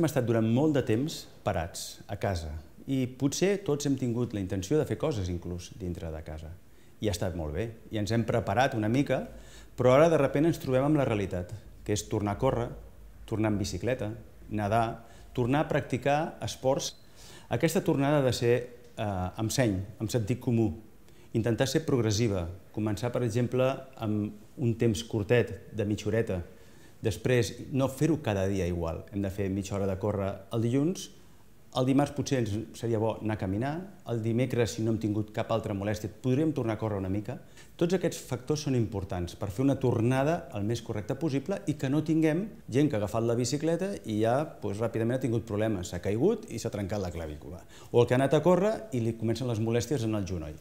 Hem estat durant molt de temps parats a casa i potser tots hem tingut la intenció de fer coses inclús dintre de casa. I ha estat molt bé, i ens hem preparat una mica, però ara de sobte ens trobem amb la realitat, que és tornar a córrer, tornar en bicicleta, nedar, tornar a practicar esports. Aquesta tornada ha de ser eh, amb seny, amb sentit comú, intentar ser progressiva, començar, per exemple, amb un temps curtet, de mitja horeta, Després, no fer-ho cada dia igual. Hem de fer mitja hora de córrer el dilluns, el dimarts potser seria bo anar a caminar, el dimecres, si no hem tingut cap altra molèstia, podríem tornar a córrer una mica. Tots aquests factors són importants per fer una tornada el més correcta possible i que no tinguem gent que ha agafat la bicicleta i ja doncs, ràpidament ha tingut problemes, s'ha caigut i s'ha trencat la clavícula. O el que ha anat a córrer i li comencen les molèsties en el genoll.